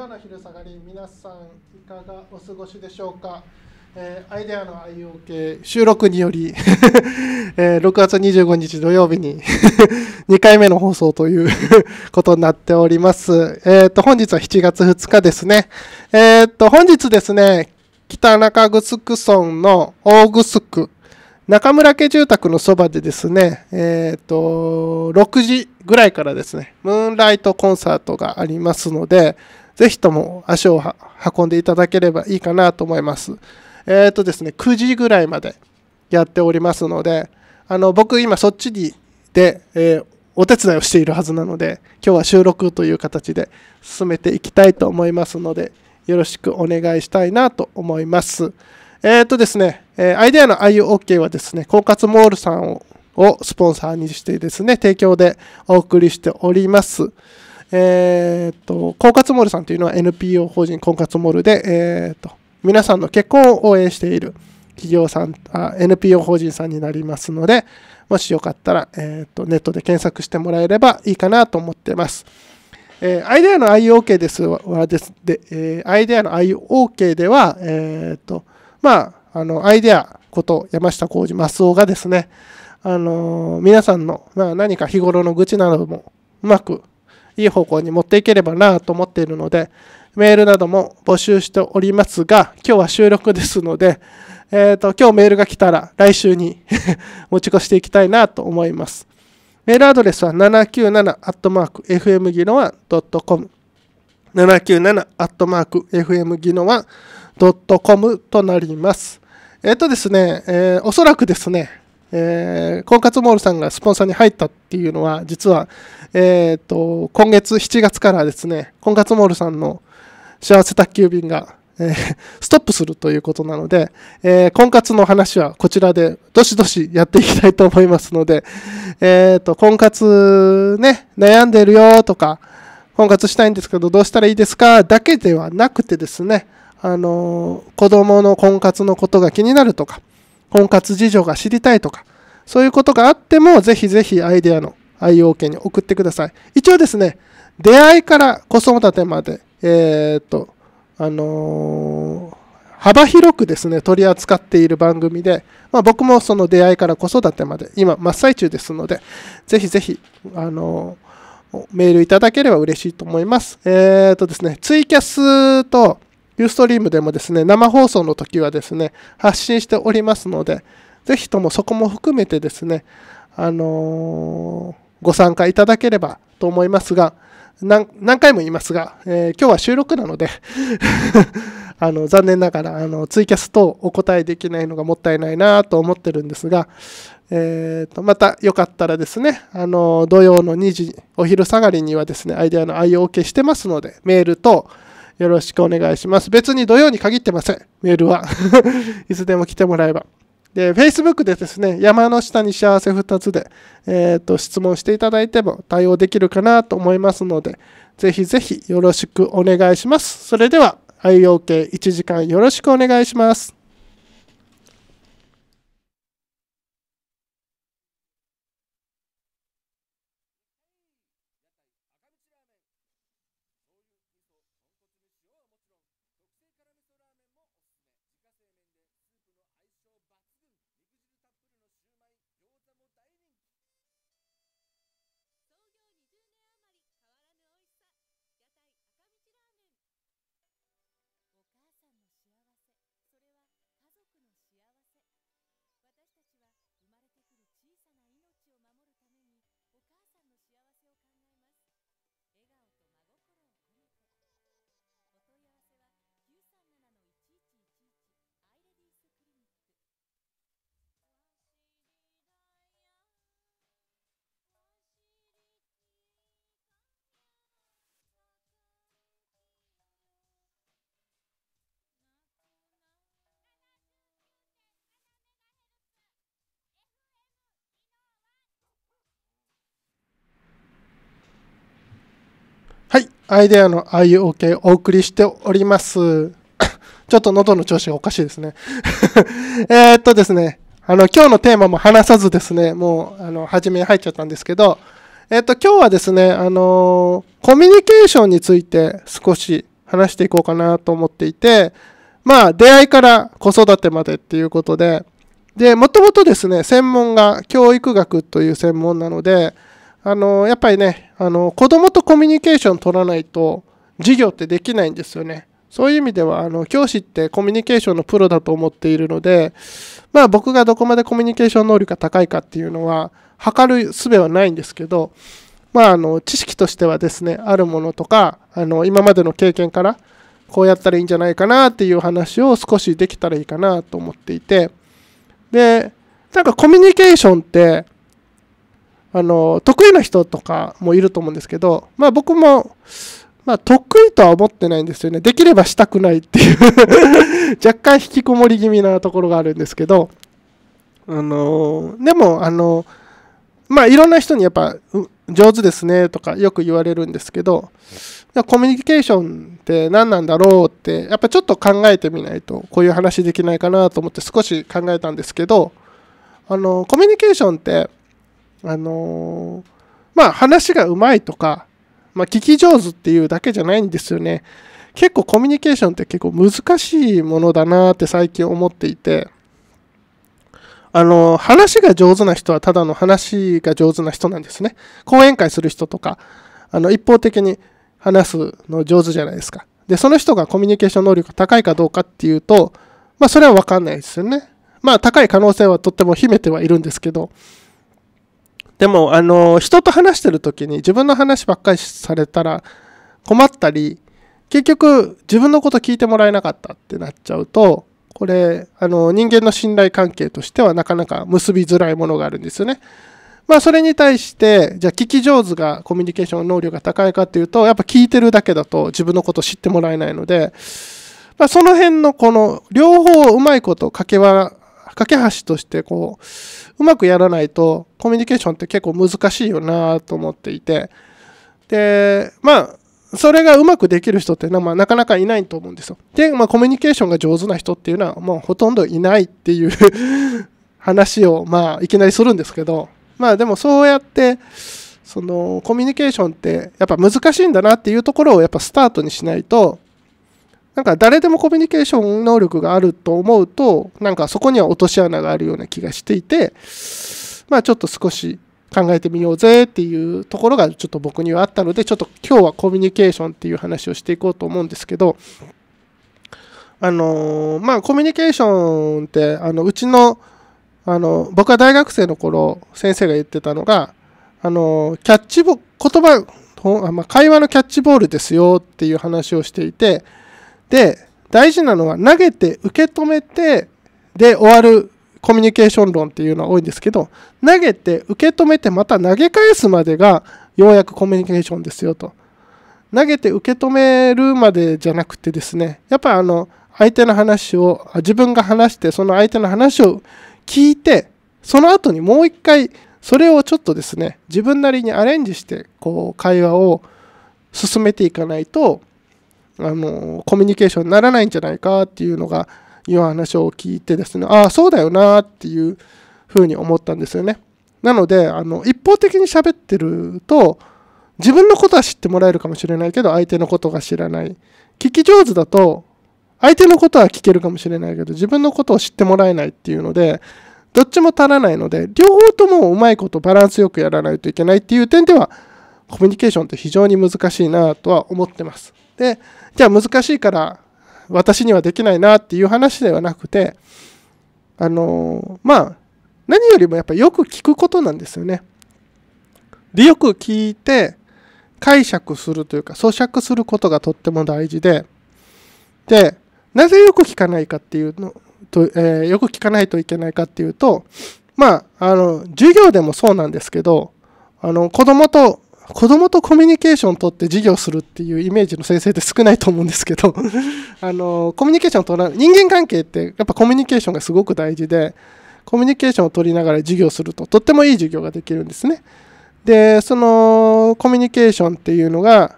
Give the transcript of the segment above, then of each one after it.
よう昼下がり皆さんいかがお過ごしでしょうか、えー、アイデアの IOK 収録により えー、6月25日土曜日に2 回目の放送という ことになっております。えー、と、本日は7月2日ですね。えー、と、本日ですね、北中城村の大城、中村家住宅のそばでですね、えー、と、6時ぐらいからですね、ムーンライトコンサートがありますので、ぜひとも足を運んでいただければいいかなと思います。えっ、ー、とですね、9時ぐらいまでやっておりますので、あの僕今そっちにで、えー、お手伝いをしているはずなので、今日は収録という形で進めていきたいと思いますので、よろしくお願いしたいなと思います。えっ、ー、とですね、えアイデアの IUOK はですね、狡猾モールさんをスポンサーにしてですね、提供でお送りしております。えー、っと、婚活モールさんというのは NPO 法人婚活モールで、えー、っと、皆さんの結婚を応援している企業さんあ、NPO 法人さんになりますので、もしよかったら、えー、っと、ネットで検索してもらえればいいかなと思ってます。えー、アイデアの IOK ですはですで、えー、アイデアの IOK では、えー、っと、まあ、あの、アイデアこと山下浩二増尾がですね、あのー、皆さんの、まあ、何か日頃の愚痴などもうまくいい方向に持っていければなと思っているので、メールなども募集しておりますが、今日は収録ですので、えっ、ー、と、今日メールが来たら来週に 持ち越していきたいなと思います。メールアドレスは 797-fmginoa.com 797-fmginoa.com となります。えっ、ー、とですね、えー、おそらくですね、えー、婚活モールさんがスポンサーに入ったっていうのは、実は、えー、っと、今月7月からですね、婚活モールさんの幸せ宅急便が、えー、ストップするということなので、えー、婚活の話はこちらでどしどしやっていきたいと思いますので、えっと、婚活ね、悩んでるよとか、婚活したいんですけどどうしたらいいですかだけではなくてですね、あの子供の婚活のことが気になるとか、婚活事情が知りたいとか、そういうことがあっても、ぜひぜひアイデアの愛用家に送ってください。一応ですね、出会いから子育てまで、えー、っと、あのー、幅広くですね、取り扱っている番組で、まあ、僕もその出会いから子育てまで、今真っ最中ですので、ぜひぜひ、あのー、メールいただければ嬉しいと思います。えっ、とですね、ツイキャスと、ユーストリームでもですね、生放送の時はですね、発信しておりますので、ぜひともそこも含めてですね、あのー、ご参加いただければと思いますが、何回も言いますが、えー、今日は収録なので あの残念ながらあのツイキャス等お答えできないのがもったいないなと思ってるんですが、えー、とまたよかったらですねあの土曜の2時お昼下がりにはですねアイデアの愛用を消してますのでメールとよろしくお願いします。別に土曜に限ってません。メールは。いつでも来てもらえば。で、Facebook でですね、山の下に幸せ2つで、えっ、と、質問していただいても対応できるかなと思いますので、ぜひぜひよろしくお願いします。それでは、IOK1 時間よろしくお願いします。はい、アイデアの IOK お送りしております。ちょっと喉の調子がおかしいですね えっとですね、あの、今日のテーマも話さずですね、もう、あの、初めに入っちゃったんですけど、えっと、今日はですね、あのコミュニケーションについて少し話していこうかなと思っていて、まあ、出会いから子育てまでっていうことで、で、もともとですね、専門が教育学という専門なので、あのやっぱりねあの子供とコミュニケーション取らないと授業ってできないんですよね。そういう意味ではあの教師ってコミュニケーションのプロだと思っているので、まあ、僕がどこまでコミュニケーション能力が高いかっていうのは測る術はないんですけど、まあ、あの知識としてはですねあるものとかあの今までの経験からこうやったらいいんじゃないかなっていう話を少しできたらいいかなと思っていてでなんかコミュニケーションってあの、得意な人とかもいると思うんですけど、まあ僕も、まあ得意とは思ってないんですよね。できればしたくないっていう 若干引きこもり気味なところがあるんですけど、あの、でも、あの、まあいろんな人にやっぱ上手ですねとかよく言われるんですけど、コミュニケーションって何なんだろうって、やっぱちょっと考えてみないとこういう話できないかなと思って少し考えたんですけど、あの、コミュニケーションってあのー、まあ話がうまいとか、まあ、聞き上手っていうだけじゃないんですよね。結構コミュニケーションって結構難しいものだなって最近思っていて、あの、話が上手な人はただの話が上手な人なんですね。講演会する人とか、あの、一方的に話すの上手じゃないですか。で、その人がコミュニケーション能力が高いかどうかっていうと、まあ、それはわかんないですよね。まあ、高い可能性はとっても秘めてはいるんですけど、でも、あの、人と話してる時に自分の話ばっかりされたら困ったり、結局自分のこと聞いてもらえなかったってなっちゃうと、これ、あの、人間の信頼関係としてはなかなか結びづらいものがあるんですよね。まあ、それに対して、じゃあ聞き上手が、コミュニケーション能力が高いかっていうと、やっぱ聞いてるだけだと自分のこと知ってもらえないので、まあ、その辺のこの両方をうまいこと掛けは架け橋としてこう、うまくやらないとコミュニケーションって結構難しいよなと思っていて、で、まあ、それがうまくできる人っては、まあ、なかなかいないと思うんですよ。で、まあ、コミュニケーションが上手な人っていうのは、もうほとんどいないっていう 話を、まあ、いきなりするんですけど、まあ、でもそうやって、そのコミュニケーションってやっぱ難しいんだなっていうところをやっぱスタートにしないとなんか誰でもコミュニケーション能力があると思うと、なんかそこには落とし穴があるような気がしていて、まあちょっと少し考えてみようぜっていうところがちょっと僕にはあったので、ちょっと今日はコミュニケーションっていう話をしていこうと思うんですけど、あのー、まあコミュニケーションって、あの、うちの、あの、僕は大学生の頃、先生が言ってたのが、あのー、キャッチボ、言葉、まあ、会話のキャッチボールですよっていう話をしていて、で、大事なのは投げて受け止めてで終わるコミュニケーション論っていうのは多いんですけど、投げて受け止めてまた投げ返すまでがようやくコミュニケーションですよと。投げて受け止めるまでじゃなくてですね、やっぱあの、相手の話を、自分が話して、その相手の話を聞いて、その後にもう一回、それをちょっとですね、自分なりにアレンジして、こう、会話を進めていかないと、あの、コミュニケーションにならないんじゃないかっていうのが、いう話を聞いてですね、ああ、そうだよなっていうふうに思ったんですよね。なので、あの、一方的に喋ってると、自分のことは知ってもらえるかもしれないけど、相手のことが知らない。聞き上手だと、相手のことは聞けるかもしれないけど、自分のことを知ってもらえないっていうので、どっちも足らないので、両方ともうまいことバランスよくやらないといけないっていう点では、コミュニケーションって非常に難しいなとは思ってます。でじゃあ難しいから私にはできないなっていう話ではなくてあのまあ何よりもやっぱよく聞くことなんですよね。でよく聞いて解釈するというか咀嚼することがとっても大事ででなぜよく聞かないかっていうのと、えー、よく聞かないといけないかっていうとまああの授業でもそうなんですけどあの子供と子供とコミュニケーションをとって授業するっていうイメージの先生って少ないと思うんですけど あのコミュニケーションを取ら人間関係ってやっぱコミュニケーションがすごく大事でコミュニケーションを取りながら授業するととってもいい授業ができるんですねでそのコミュニケーションっていうのが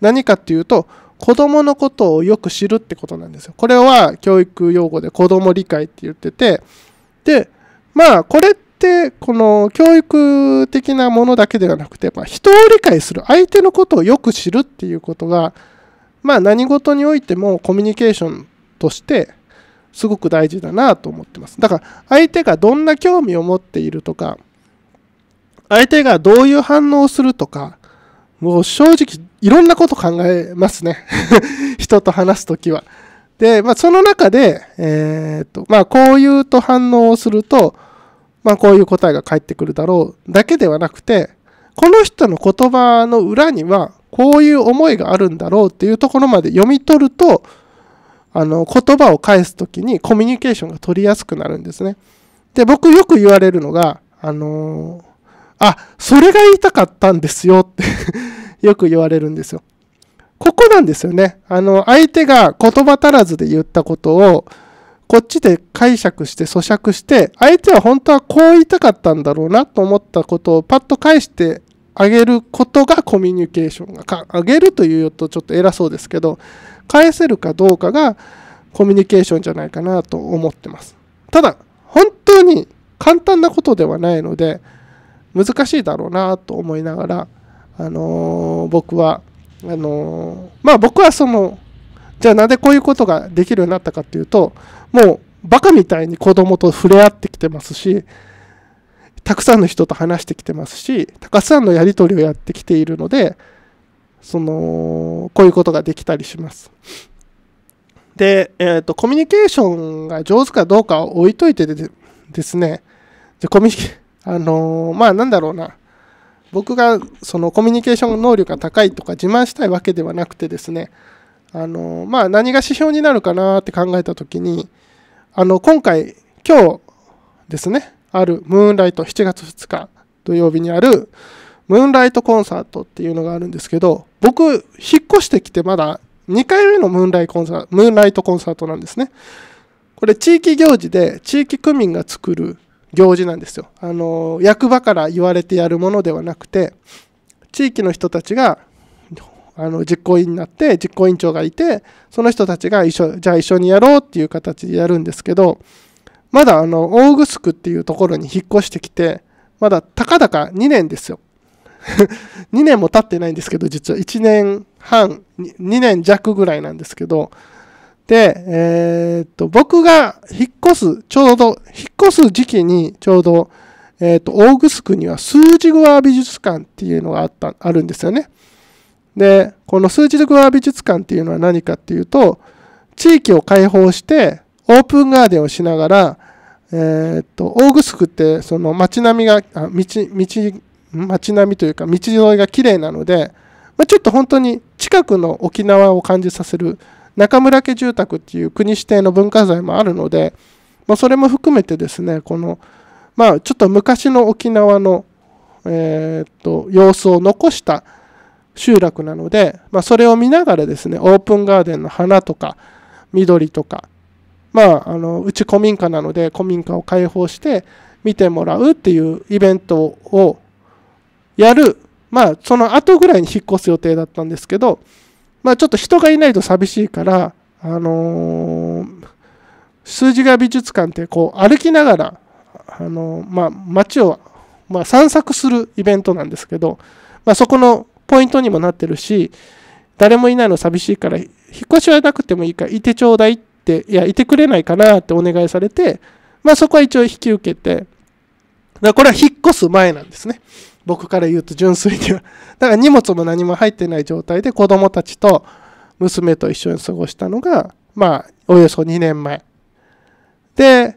何かっていうと子供のことをよく知るってことなんですよこれは教育用語で子供理解って言っててでまあこれってってこの教育的なものだけではなくて、ま人を理解する相手のことをよく知るっていうことが、まあ、何事においてもコミュニケーションとしてすごく大事だなと思ってます。だから相手がどんな興味を持っているとか相手がどういう反応をするとかもう正直いろんなこと考えますね 人と話す時は。で、まあ、その中で、えー、っとまあ、こういうと反応をするとまあこういう答えが返ってくるだろうだけではなくて、この人の言葉の裏にはこういう思いがあるんだろうっていうところまで読み取ると、あの言葉を返す時にコミュニケーションが取りやすくなるんですね。で、僕よく言われるのが、あのー、あ、それが言いたかったんですよって よく言われるんですよ。ここなんですよね。あの、相手が言葉足らずで言ったことを、こっちで解釈して咀嚼して相手は本当はこう言いたかったんだろうなと思ったことをパッと返してあげることがコミュニケーションがあげるというとちょっと偉そうですけど返せるかどうかがコミュニケーションじゃないかなと思ってますただ本当に簡単なことではないので難しいだろうなと思いながらあのー、僕はあのー、まあ僕はそのじゃあなぜでこういうことができるようになったかっていうと、もうバカみたいに子供と触れ合ってきてますし、たくさんの人と話してきてますし、たくさんのやり取りをやってきているので、その、こういうことができたりします。で、えっ、ー、と、コミュニケーションが上手かどうかを置いといてでですね、でコミュニケあのー、まあなんだろうな、僕がそのコミュニケーション能力が高いとか自慢したいわけではなくてですね、あの、まあ、何が指標になるかなって考えた時に、あの、今回、今日ですね、あるムーンライト、7月2日土曜日にある、ムーンライトコンサートっていうのがあるんですけど、僕、引っ越してきてまだ2回目のムーンライトコンサート、ムーンライトコンサートなんですね。これ、地域行事で、地域区民が作る行事なんですよ。あの、役場から言われてやるものではなくて、地域の人たちがあの実行委員になって実行委員長がいてその人たちが一緒じゃあ一緒にやろうっていう形でやるんですけどまだあの大城区っていうところに引っ越してきてまだたかだか2年ですよ2 年も経ってないんですけど実は1年半2年弱ぐらいなんですけどで、えー、っと僕が引っ越すちょうど引っ越す時期にちょうど、えー、っと大城区にはスージグワー美術館っていうのがあったあるんですよね。で、このスー力ルグー美術館っていうのは何かっていうと、地域を開放してオープンガーデンをしながら、えー、っと、オーグスクってその街並みが、あ道、道、街並みというか道沿いが綺麗なので、まあ、ちょっと本当に近くの沖縄を感じさせる中村家住宅っていう国指定の文化財もあるので、まあ、それも含めてですね、この、まあ、ちょっと昔の沖縄の、えー、っと様子を残した集落なので、まあ、それを見ながらですね、オープンガーデンの花とか、緑とか、まあ、あの、うち古民家なので、古民家を開放して見てもらうっていうイベントをやる、まあ、その後ぐらいに引っ越す予定だったんですけど、まあ、ちょっと人がいないと寂しいから、あのー、数字が美術館ってこう歩きながら、あのまあ、街を、まあ、散策するイベントなんですけど、まあ、そこのポイントにもなってるし、誰もいないの寂しいから、引っ越しはなくてもいいから、いてちょうだいって、いや、いてくれないかなってお願いされて、まあそこは一応引き受けて、だからこれは引っ越す前なんですね。僕から言うと純粋には。だから荷物も何も入ってない状態で子供たちと娘と一緒に過ごしたのが、まあ、およそ2年前。で、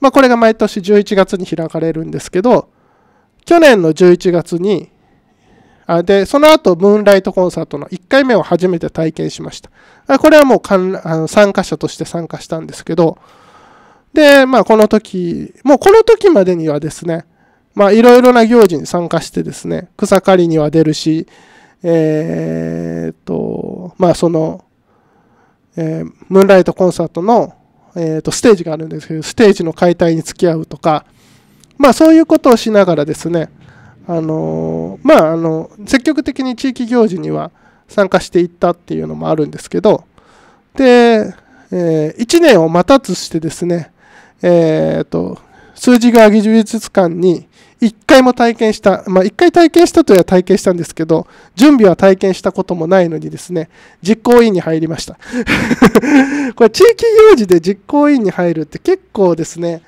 まあこれが毎年11月に開かれるんですけど、去年の11月にで、その後、ムーンライトコンサートの1回目を初めて体験しました。これはもう参加者として参加したんですけど、で、まあ、この時、もうこの時までにはですね、まあ、いろいろな行事に参加してですね、草刈りには出るし、えー、っと、まあ、その、えー、ムーンライトコンサートの、えー、とステージがあるんですけど、ステージの解体に付き合うとか、まあ、そういうことをしながらですね、あのまああの積極的に地域行事には参加していったっていうのもあるんですけどで、えー、1年を待たずしてですねえー、っと数字川技術館に1回も体験した、まあ、1回体験したといえば体験したんですけど準備は体験したこともないのにですね実行委員に入りました これ地域行事で実行委員に入るって結構ですね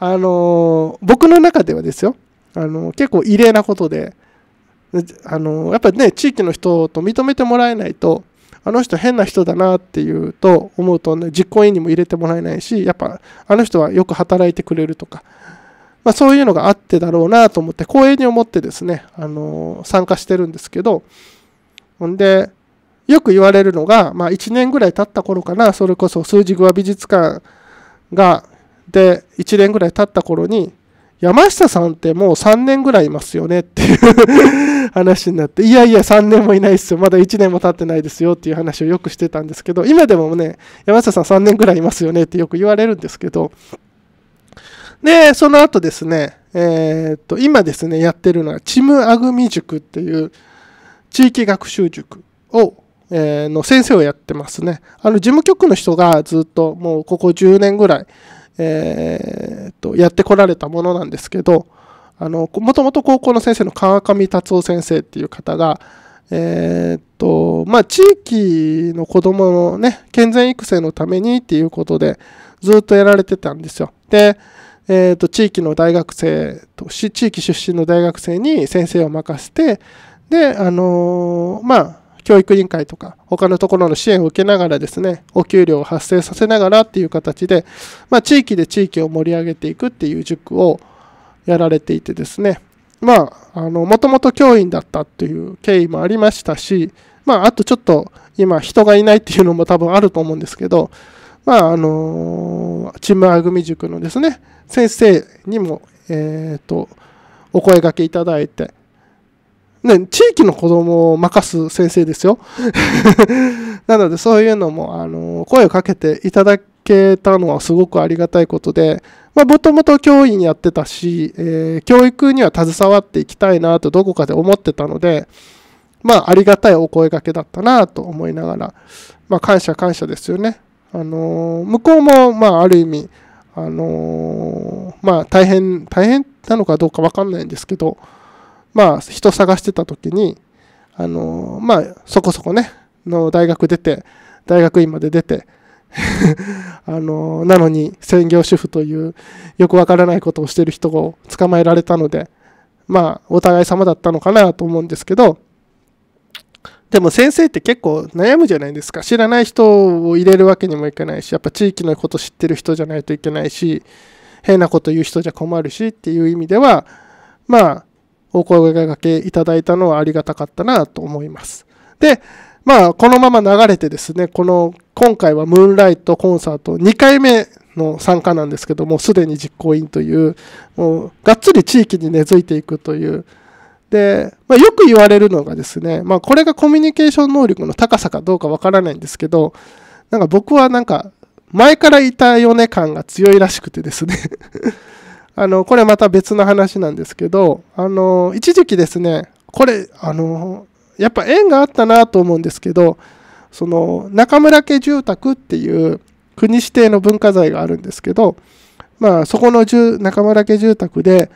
あのー、僕の中ではですよあの結構異例なことであのやっぱりね地域の人と認めてもらえないとあの人変な人だなっていうと思うと、ね、実行委員にも入れてもらえないしやっぱあの人はよく働いてくれるとか、まあ、そういうのがあってだろうなと思って光栄に思ってですねあの参加してるんですけどほんでよく言われるのが、まあ、1年ぐらい経った頃かなそれこそ数字グア美術館がで1年ぐらい経った頃に山下さんってもう3年ぐらいいますよねっていう話になって、いやいや3年もいないですよ。まだ1年も経ってないですよっていう話をよくしてたんですけど、今でもね、山下さん3年ぐらいいますよねってよく言われるんですけど、で、その後ですね、えー、っと、今ですね、やってるのは、チムアグミ塾っていう地域学習塾を、えー、の先生をやってますね。あの、事務局の人がずっともうここ10年ぐらい、えー、とやってこられたものなんですけどもともと高校の先生の川上達夫先生っていう方が、えー、っとまあ、地域の子どもの、ね、健全育成のためにっていうことでずっとやられてたんですよ。で、えー、っと地域の大学生と地域出身の大学生に先生を任せてであのー、まあ教育委員会とか、他のところの支援を受けながらですね、お給料を発生させながらっていう形で、まあ、地域で地域を盛り上げていくっていう塾をやられていてですね、まあ、あの、もともと教員だったという経緯もありましたし、まあ、あとちょっと今人がいないっていうのも多分あると思うんですけど、まあ、あの、チームアグミ塾のですね、先生にも、えっ、ー、と、お声がけいただいて、ね、地域の子供を任す先生ですよ。なので、そういうのも、あの、声をかけていただけたのはすごくありがたいことで、まあ、もともと教員やってたし、えー、教育には携わっていきたいなとどこかで思ってたので、まあ、ありがたいお声掛けだったなと思いながら、まあ、感謝感謝ですよね。あの、向こうも、まあ、ある意味、あの、まあ、大変、大変なのかどうかわかんないんですけど、まあ、人探してた時に、あの、まあ、そこそこね、の大学出て、大学院まで出て、あの、なのに専業主婦というよくわからないことをしてる人を捕まえられたので、まあ、お互い様だったのかなと思うんですけど、でも先生って結構悩むじゃないですか。知らない人を入れるわけにもいかないし、やっぱ地域のこと知ってる人じゃないといけないし、変なこと言う人じゃ困るしっていう意味では、まあ、お声がけいただいたのはありがたかったなと思います。で、まあ、このまま流れてですね、この、今回はムーンライトコンサート2回目の参加なんですけども、すでに実行委員という、もう、がっつり地域に根付いていくという、で、まあ、よく言われるのがですね、まあ、これがコミュニケーション能力の高さかどうかわからないんですけど、なんか僕はなんか、前からいたよね感が強いらしくてですねあの、これまた別の話なんですけど、あの、一時期ですね、これ、あの、やっぱ縁があったなと思うんですけど、その、中村家住宅っていう国指定の文化財があるんですけど、まあ、そこの中村家住宅で、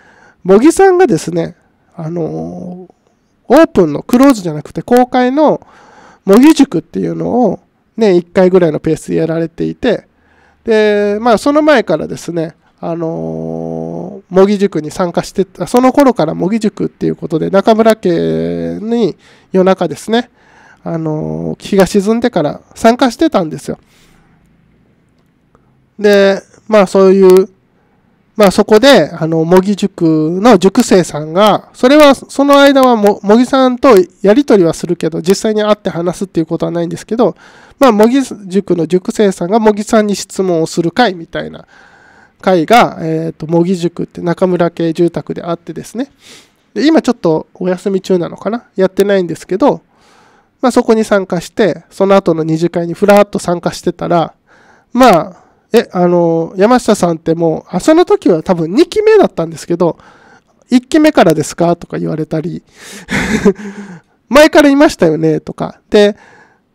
茂木さんがですね、あの、オープンの、クローズじゃなくて公開の茂木塾っていうのを、年、1回ぐらいのペースでやられていて、で、まあ、その前からですね、あの模擬塾に参加してた、その頃から模擬塾っていうことで、中村家に夜中ですね、あの、日が沈んでから参加してたんですよ。で、まあそういう、まあそこで、あの、模擬塾の塾生さんが、それは、その間は模擬さんとやりとりはするけど、実際に会って話すっていうことはないんですけど、まあ模擬塾の塾生さんが模擬さんに質問をする会みたいな会が、えーと、塾って中村系住宅であってですねで今ちょっとお休み中なのかなやってないんですけど、まあ、そこに参加してその後の二次会にふらっと参加してたらまあえあの山下さんってもうあその時は多分2期目だったんですけど1期目からですかとか言われたり 前からいましたよねとかで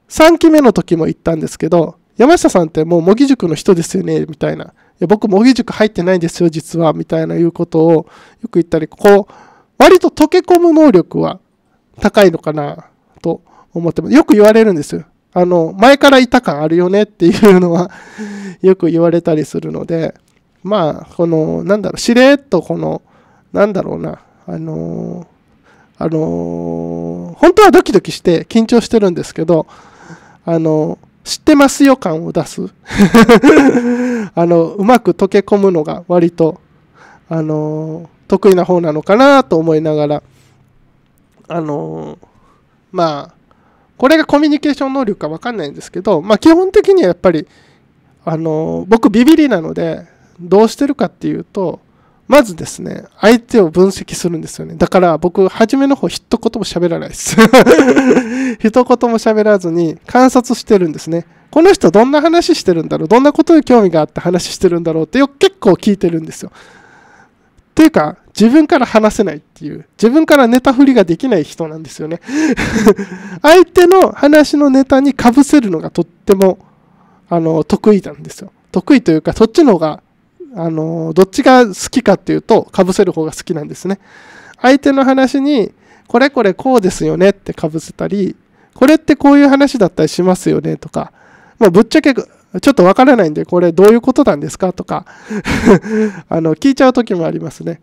3期目の時も行ったんですけど山下さんってもう模擬塾の人ですよねみたいな僕、模擬塾入ってないんですよ、実は、みたいないうことをよく言ったり、こう、割と溶け込む能力は高いのかなと思ってます。よく言われるんですよ。あの、前からいた感あるよねっていうのは よく言われたりするので、まあ、この、なんだろう、しれっとこの、なんだろうな、あのー、あのー、本当はドキドキして緊張してるんですけど、あのー知ってますよ感を出す あのうまく溶け込むのが割とあの得意な方なのかなと思いながらあのまあこれがコミュニケーション能力か分かんないんですけど、まあ、基本的にはやっぱりあの僕ビビりなのでどうしてるかっていうとまずですね、相手を分析するんですよね。だから僕、初めの方一言も喋らないです。一言も喋らずに観察してるんですね。この人どんな話してるんだろうどんなことに興味があって話してるんだろうってよく結構聞いてるんですよ。ていうか、自分から話せないっていう、自分からネタ振りができない人なんですよね。相手の話のネタにかぶせるのがとっても、あの、得意なんですよ。得意というか、そっちの方があのどっちが好きかっていうとかぶせる方が好きなんですね相手の話にこれこれこうですよねってかぶせたりこれってこういう話だったりしますよねとかもうぶっちゃけちょっとわからないんでこれどういうことなんですかとか あの聞いちゃう時もありますね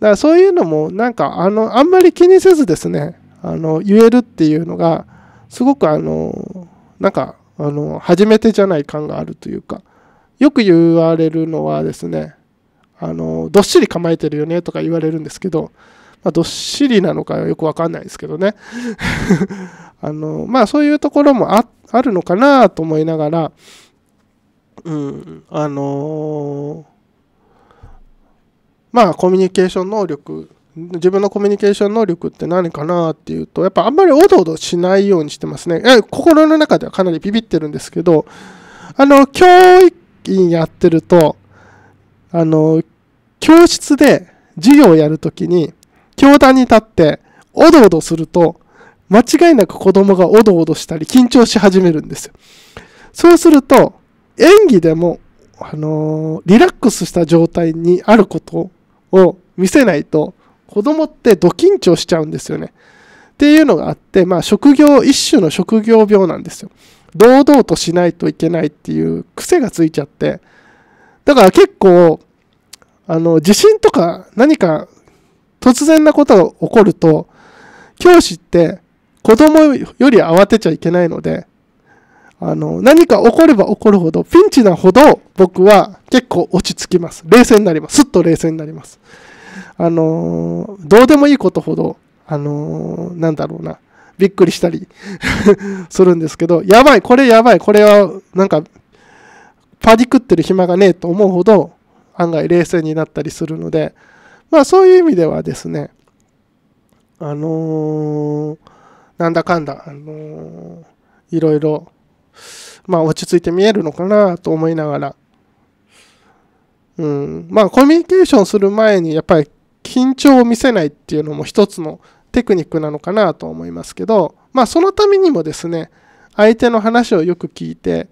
だからそういうのもなんかあのあんまり気にせずですねあの言えるっていうのがすごくあのなんかあの初めてじゃない感があるというかよく言われるのはですね、あの、どっしり構えてるよねとか言われるんですけど、まあ、どっしりなのかよくわかんないですけどね。あの、まあそういうところもああるのかなと思いながら、うん、あのー、まあコミュニケーション能力、自分のコミュニケーション能力って何かなっていうと、やっぱあんまりおどおどしないようにしてますね。心の中ではかなりビビってるんですけど、あの、教育近やってると、あの、教室で授業をやるときに、教壇に立って、おどおどすると、間違いなく子供がおどおどしたり、緊張し始めるんですよ。そうすると、演技でも、あのリラックスした状態にあることを見せないと、子供ってド緊張しちゃうんですよね。っていうのがあって、まあ、職業、一種の職業病なんですよ。堂々としないといけないっていう癖がついちゃって、だから結構、あの、地震とか何か突然なことが起こると、教師って子供より慌てちゃいけないので、あの、何か起これば起こるほど、ピンチなほど僕は結構落ち着きます。冷静になります。すっと冷静になります。あのどうでもいいことほど、あのなんだろうな。びっくりしたり するんですけど、やばい、これやばい、これはなんか、パディクってる暇がねえと思うほど、案外冷静になったりするので、まあそういう意味ではですね、あのー、なんだかんだ、あのー、いろいろ、まあ落ち着いて見えるのかなと思いながら、うん、まあコミュニケーションする前にやっぱり緊張を見せないっていうのも一つのテクニックなのかなと思いますけど、まあ、そのためにもですね、相手の話をよく聞いて、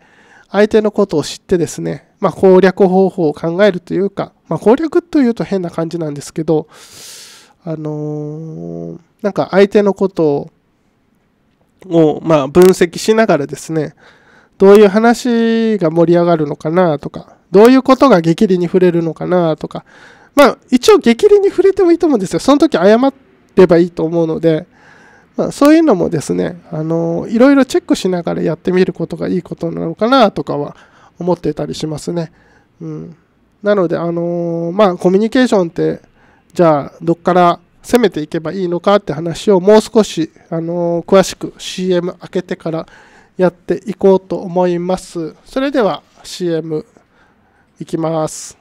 相手のことを知ってですね、まあ、攻略方法を考えるというか、まあ、攻略というと変な感じなんですけど、あのー、なんか相手のことを、まあ、分析しながらですね、どういう話が盛り上がるのかなとか、どういうことが激励に触れるのかなとか、まあ、一応激励に触れてもいいと思うんですよ。その時誤っればいいと思うので、まあ、そういうのもですね、あのいろいろチェックしながらやってみることがいいことなのかなとかは思ってたりしますね。うん、なので、あのまあ、コミュニケーションって、じゃあ、どっから攻めていけばいいのかって話をもう少し、あの詳しく CM 開けてからやっていこうと思います。それでは CM いきます。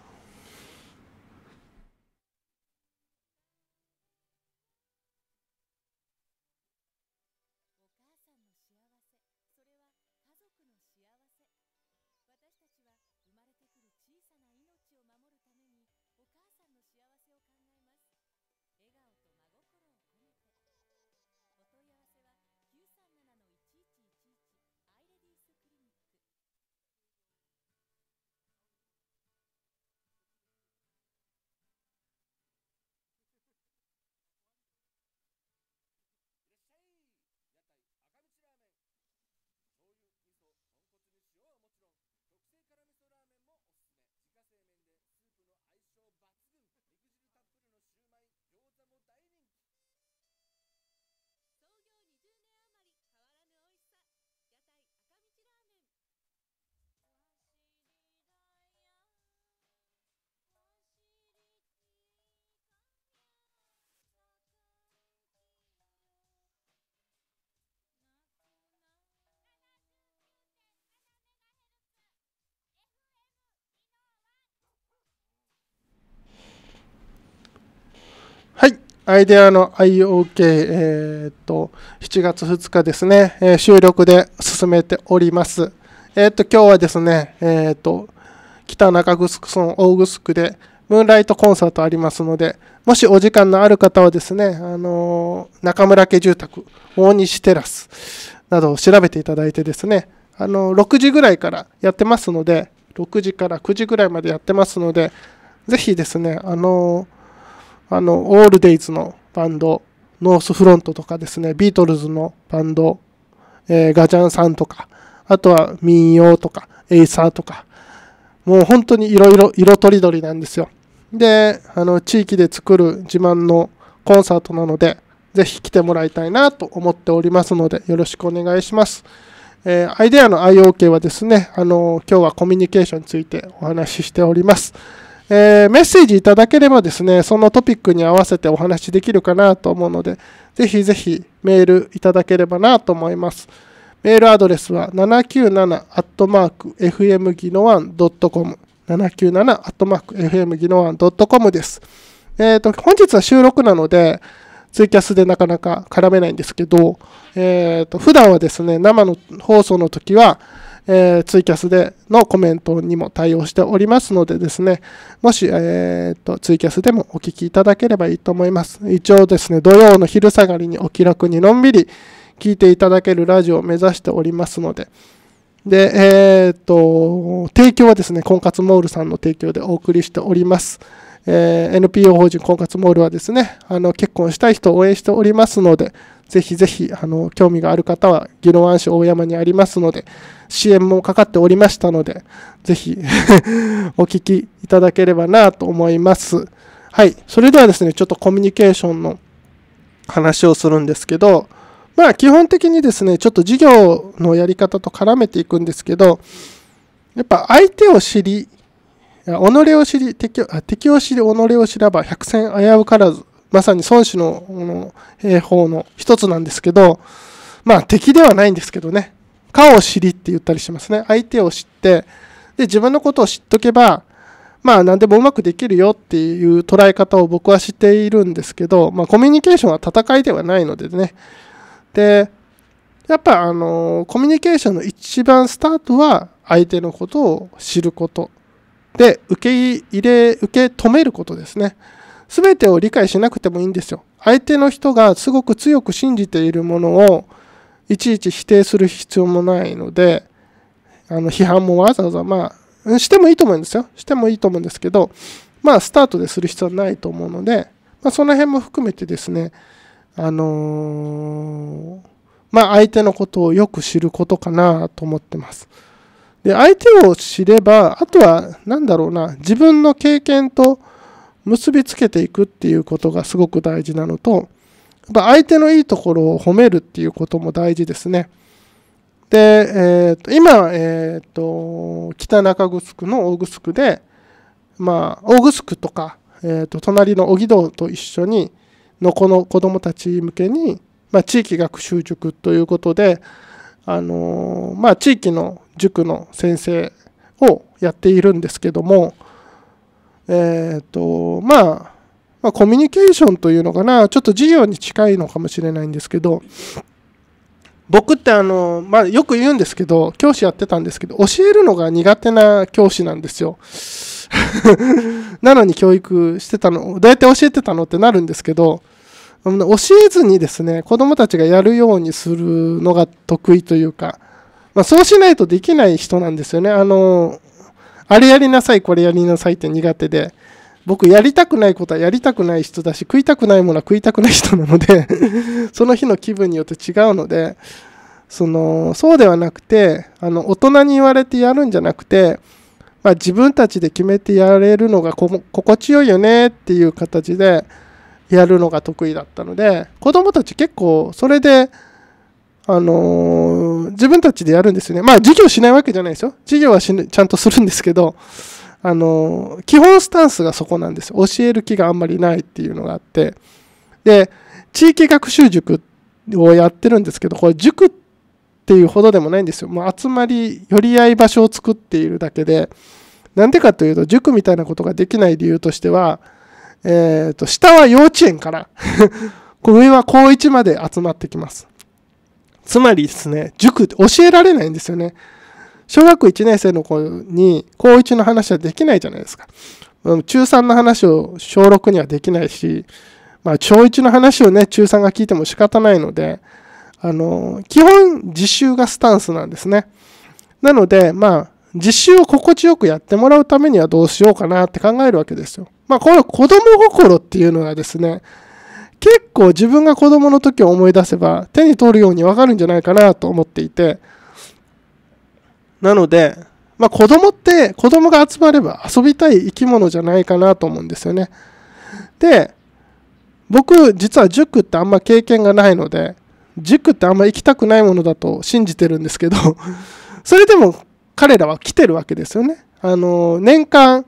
アイデアの IOK、えー、っと、7月2日ですね、えー、収録で進めております。えー、っと、今日はですね、えっと、北中城村大城区で、ムーンライトコンサートありますので、もしお時間のある方はですね、あの中村家住宅、大西テラスなどを調べていただいてですね、あの6時ぐらいからやってますので、6時から9時ぐらいまでやってますので、ぜひですね、あのーあの、オールデイズのバンド、ノースフロントとかですね、ビートルズのバンド、えー、ガジャンさんとか、あとは民謡とか、エイサーとか、もう本当にいろいろ色とりどりなんですよ。で、あの、地域で作る自慢のコンサートなので、ぜひ来てもらいたいなと思っておりますので、よろしくお願いします。えー、アイデアの IOK はですね、あの、今日はコミュニケーションについてお話ししております。えー、メッセージいただければですね、そのトピックに合わせてお話しできるかなと思うので、ぜひぜひメールいただければなと思います。メールアドレスは 797-fmgino1.com 797-fmgino1.com です。えっ、ー、と、本日は収録なので、ツイキャスでなかなか絡めないんですけど、えっ、ー、と、普段はですね、生の放送の時は、えー、ツイキャスでのコメントにも対応しておりますのでですね、もし、えー、っと、ツイキャスでもお聞きいただければいいと思います。一応ですね、土曜の昼下がりにお気楽にのんびり聞いていただけるラジオを目指しておりますので、で、えー、っと、提供はですね、婚活モールさんの提供でお送りしております。えー、NPO 法人婚活モールはですね、あの、結婚したい人を応援しておりますので、ぜひぜひ、あの、興味がある方は、議論湾市大山にありますので、支援もかかっておりましたので、ぜひ お聞きいただければなと思います。はい。それではですね、ちょっとコミュニケーションの話をするんですけど、まあ、基本的にですね、ちょっと授業のやり方と絡めていくんですけど、やっぱ相手を知り、己を知り敵を敵を知り己を知らば百戦危うからずまさに孫子の兵法の一つなんですけどまあ敵ではないんですけどね顔を知りって言ったりしますね相手を知ってで自分のことを知っとけばまあ何でもうまくできるよっていう捉え方を僕はしているんですけど、まあ、コミュニケーションは戦いではないのでねでやっぱあのコミュニケーションの一番スタートは相手のことを知ることで、受け入れ、受け止めることですね。すべてを理解しなくてもいいんですよ。相手の人がすごく強く信じているものを、いちいち否定する必要もないので、あの、批判もわざわざ、まあ、してもいいと思うんですよ。してもいいと思うんですけど、まあ、スタートでする必要はないと思うので、まあ、その辺も含めてですね、あのー、まあ、相手のことをよく知ることかなと思ってます。で、相手を知れば、あとは、何だろうな、自分の経験と結びつけていくっていうことがすごく大事なのと、やっぱ相手のいいところを褒めるっていうことも大事ですね。で、えー、と今、えーと、北中城の大城で、まあ、大城とか、えー、と隣の荻堂と一緒にのこの子どもたち向けに、まあ、地域学習塾ということで、あのまあ、地域の塾の先生をやっているんですけども、えっ、ー、と、まあ、まあ、コミュニケーションというのかな、ちょっと授業に近いのかもしれないんですけど、僕ってあの、まあ、よく言うんですけど、教師やってたんですけど、教えるのが苦手な教師なんですよ。なのに教育してたの、どうやって教えてたのってなるんですけど、教えずにですね、子供たちがやるようにするのが得意というか、まあ、そうしないとできない人なんですよね。あの、あれやりなさい、これやりなさいって苦手で、僕やりたくないことはやりたくない人だし、食いたくないものは食いたくない人なので その日の気分によって違うので、その、そうではなくて、あの、大人に言われてやるんじゃなくて、まあ、自分たちで決めてやれるのが心地よいよねっていう形でやるのが得意だったので、子供たち結構それで、あのー自分たちでやるんですよね。まあ、授業しないわけじゃないですよ。授業はし、ちゃんとするんですけど、あの、基本スタンスがそこなんですよ。教える気があんまりないっていうのがあって。で、地域学習塾をやってるんですけど、これ塾っていうほどでもないんですよ。もう集まり、寄り合い場所を作っているだけで、なんでかというと、塾みたいなことができない理由としては、えっ、と、下は幼稚園から 上は高1まで集まってきます。つまりですね、塾って教えられないんですよね。小学1年生の子に高1の話はできないじゃないですか。中3の話を小6にはできないし、まあ、小1の話をね、中3が聞いても仕方ないので、あの、基本実習がスタンスなんですね。なので、まあ、実習を心地よくやってもらうためにはどうしようかなって考えるわけですよ。まあ、この子供心っていうのはですね、結構自分が子供の時を思い出せば手に取るようにわかるんじゃないかなと思っていて、なので、まあ子供って子供が集まれば遊びたい生き物じゃないかなと思うんですよね。で、僕実は塾ってあんま経験がないので、塾ってあんま行きたくないものだと信じてるんですけど それでも彼らは来てるわけですよね。あの、年間、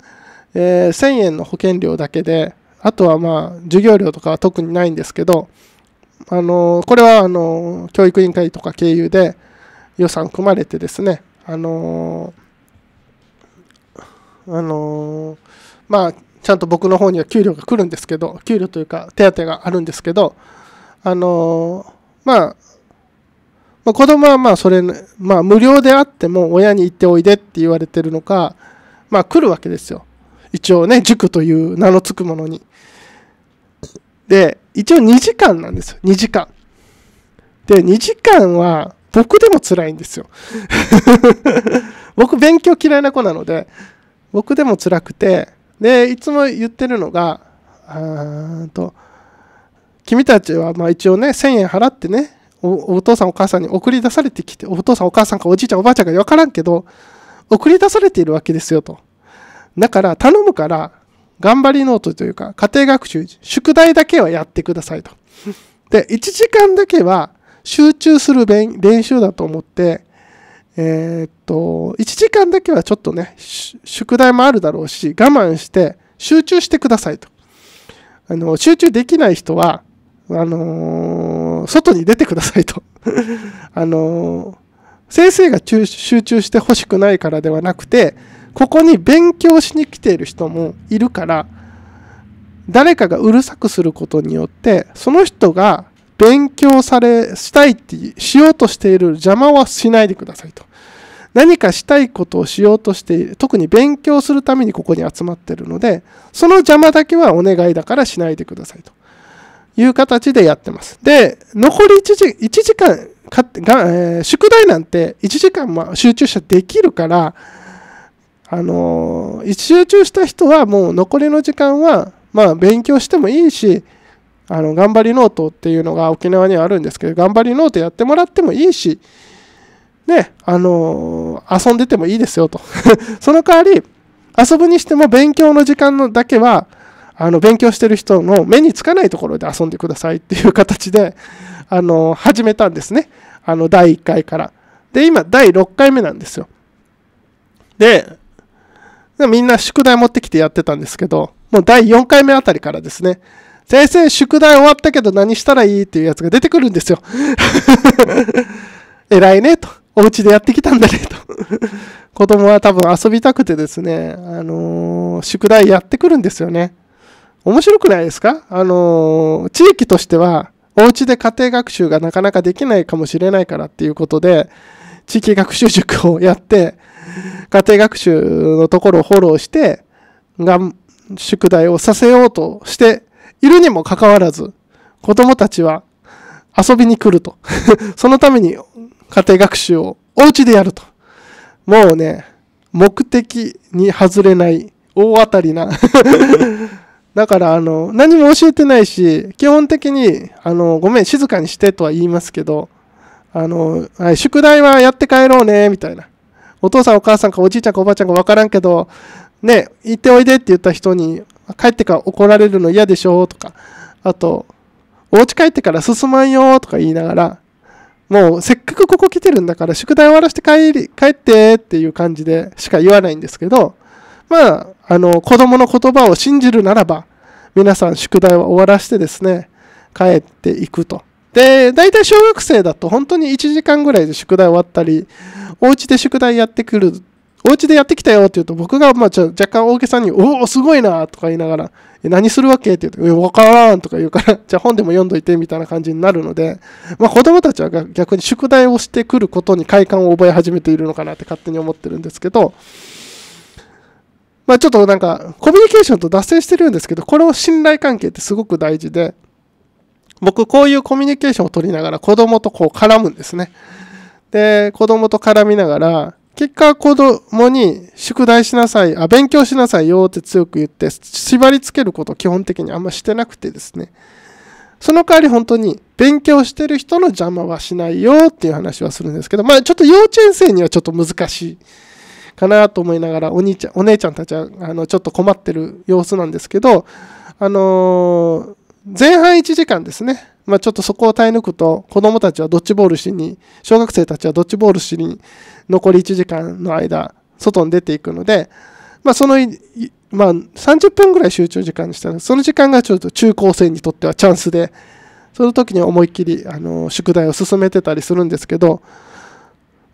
え1000円の保険料だけであとはまあ、授業料とかは特にないんですけど、あの、これはあの、教育委員会とか経由で予算組まれてですね、あの、あの、まあ、ちゃんと僕の方には給料が来るんですけど、給料というか手当があるんですけど、あの、まあ、まあ、子供はまあそれ、まあ、無料であっても親に行っておいでって言われてるのか、まあ、来るわけですよ。一応ね、塾という名の付くものに。で、一応2時間なんですよ。2時間。で、2時間は僕でも辛いんですよ。僕勉強嫌いな子なので、僕でも辛くて、で、いつも言ってるのが、あと、君たちはまあ一応ね、1000円払ってねお、お父さんお母さんに送り出されてきて、お父さんお母さんかおじいちゃんおばあちゃんか分からんけど、送り出されているわけですよと。だから頼むから頑張りノートというか、家庭学習、宿題だけはやってくださいと。で、1時間だけは集中する練習だと思って、えー、っと、1時間だけはちょっとね、宿題もあるだろうし、我慢して集中してくださいと。あの、集中できない人は、あのー、外に出てくださいと。あのー、先生が集中してほしくないからではなくて、ここに勉強しに来ている人もいるから誰かがうるさくすることによってその人が勉強されしたいってしようとしている邪魔はしないでくださいと何かしたいことをしようとしている特に勉強するためにここに集まっているのでその邪魔だけはお願いだからしないでくださいという形でやってますで残り1時 ,1 時間かが、えー、宿題なんて1時間も集中しできるからあのー、集中した人はもう残りの時間は、まあ、勉強してもいいし、あの、頑張りノートっていうのが沖縄にはあるんですけど、頑張りノートやってもらってもいいし、ね、あのー、遊んでてもいいですよと。その代わり、遊ぶにしても勉強の時間のだけは、あの、勉強してる人の目につかないところで遊んでくださいっていう形で、あのー、始めたんですね。あの、第1回から。で、今、第6回目なんですよ。で、でみんな宿題持ってきてやってたんですけど、もう第4回目あたりからですね、先生宿題終わったけど何したらいいっていうやつが出てくるんですよ。偉いねと。お家でやってきたんだねと。子供は多分遊びたくてですね、あのー、宿題やってくるんですよね。面白くないですかあのー、地域としては、お家で家庭学習がなかなかできないかもしれないからっていうことで、地域学習塾をやって、家庭学習のところをフォローして、が宿題をさせようとしているにもかかわらず、子供たちは遊びに来ると。そのために家庭学習をお家でやると。もうね、目的に外れない大当たりな だからあの、何も教えてないし、基本的に、あの、ごめん、静かにしてとは言いますけど、あの、はい、宿題はやって帰ろうね、みたいな。お父さんお母さんかおじいちゃんかおばあちゃんか分からんけど、ね、行っておいでって言った人に、帰ってから怒られるの嫌でしょとか、あと、お家帰ってから進まんよとか言いながら、もうせっかくここ来てるんだから宿題終わらせて帰り、帰ってっていう感じでしか言わないんですけど、まあ、あの、子供の言葉を信じるならば、皆さん宿題は終わらせてですね、帰っていくと。で、大体小学生だと本当に1時間ぐらいで宿題終わったり、お家で宿題やってくる、お家でやってきたよって言うと、僕がまあ若干大げさに、おお、すごいなとか言いながら、何するわけって言うと、わからんとか言うから じゃあ本でも読んどいてみたいな感じになるので、まあ子供たちは逆に宿題をしてくることに快感を覚え始めているのかなって勝手に思ってるんですけど、まあちょっとなんか、コミュニケーションと脱線してるんですけど、これを信頼関係ってすごく大事で、僕こういうコミュニケーションを取りながら子供とこう絡むんですね。で、子供と絡みながら、結果子供に宿題しなさい、あ、勉強しなさいよって強く言って、縛り付けることを基本的にあんましてなくてですね。その代わり本当に勉強してる人の邪魔はしないよっていう話はするんですけど、まあちょっと幼稚園生にはちょっと難しいかなと思いながら、お兄ちゃん、お姉ちゃんたちはあのちょっと困ってる様子なんですけど、あのー、前半1時間ですね、まあ、ちょっとそこを耐え抜くと子どもたちはドッジボールしに小学生たちはドッジボールしに残り1時間の間外に出ていくので、まあ、その、まあ、30分ぐらい集中時間にしたらその時間がちょっと中高生にとってはチャンスでその時に思いっきりあの宿題を進めてたりするんですけど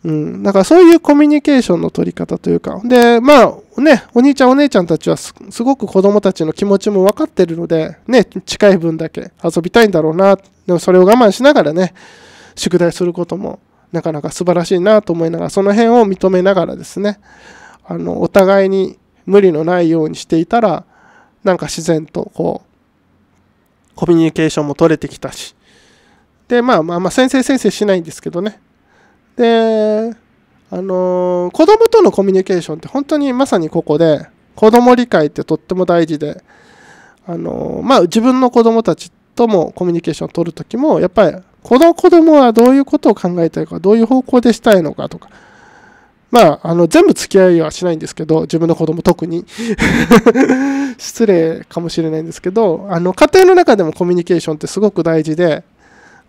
うん。だからそういうコミュニケーションの取り方というか。で、まあね、お兄ちゃんお姉ちゃんたちはすごく子供たちの気持ちも分かってるので、ね、近い分だけ遊びたいんだろうな。でもそれを我慢しながらね、宿題することもなかなか素晴らしいなと思いながら、その辺を認めながらですね、あの、お互いに無理のないようにしていたら、なんか自然とこう、コミュニケーションも取れてきたし、で、まあまあまあ、先生先生しないんですけどね、で、あのー、子供とのコミュニケーションって本当にまさにここで、子供理解ってとっても大事で、あのー、まあ、自分の子供たちともコミュニケーションを取るときも、やっぱり、この子供はどういうことを考えたいか、どういう方向でしたいのかとか、まあ、あの、全部付き合いはしないんですけど、自分の子供特に 失礼かもしれないんですけど、あの、家庭の中でもコミュニケーションってすごく大事で、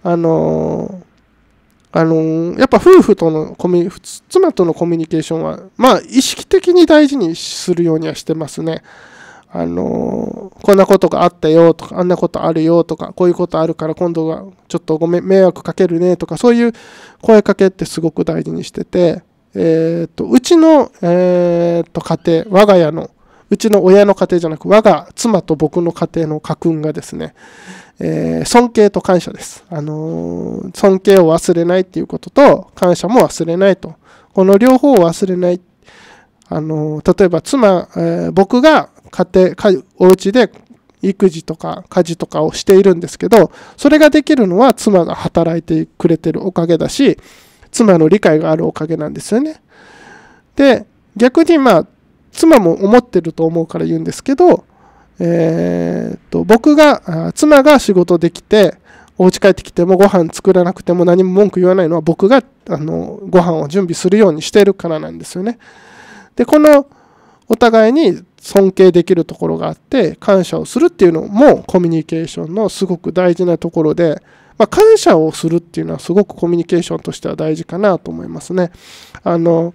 あのあのー、やっぱ夫婦とのコミ妻とのコミュニケーションは、まあ、意識的に大事にするようにはしてますね。あのー、こんなことがあったよとか、あんなことあるよとか、こういうことあるから今度はちょっとごめん、迷惑かけるねとか、そういう声かけってすごく大事にしてて、えー、っと、うちの、えー、っと、家庭、我が家のうちの親の家庭じゃなく、我が妻と僕の家庭の家訓がですね、えー、尊敬と感謝です。あのー、尊敬を忘れないっていうことと、感謝も忘れないと。この両方を忘れない。あのー、例えば妻、えー、僕が家庭、家お家で育児とか家事とかをしているんですけど、それができるのは妻が働いてくれてるおかげだし、妻の理解があるおかげなんですよね。で、逆にまあ、妻も思ってると思うから言うんですけど、えー、と僕が妻が仕事できてお家帰ってきてもご飯作らなくても何も文句言わないのは僕があのご飯を準備するようにしてるからなんですよね。でこのお互いに尊敬できるところがあって感謝をするっていうのもコミュニケーションのすごく大事なところで、まあ、感謝をするっていうのはすごくコミュニケーションとしては大事かなと思いますね。あの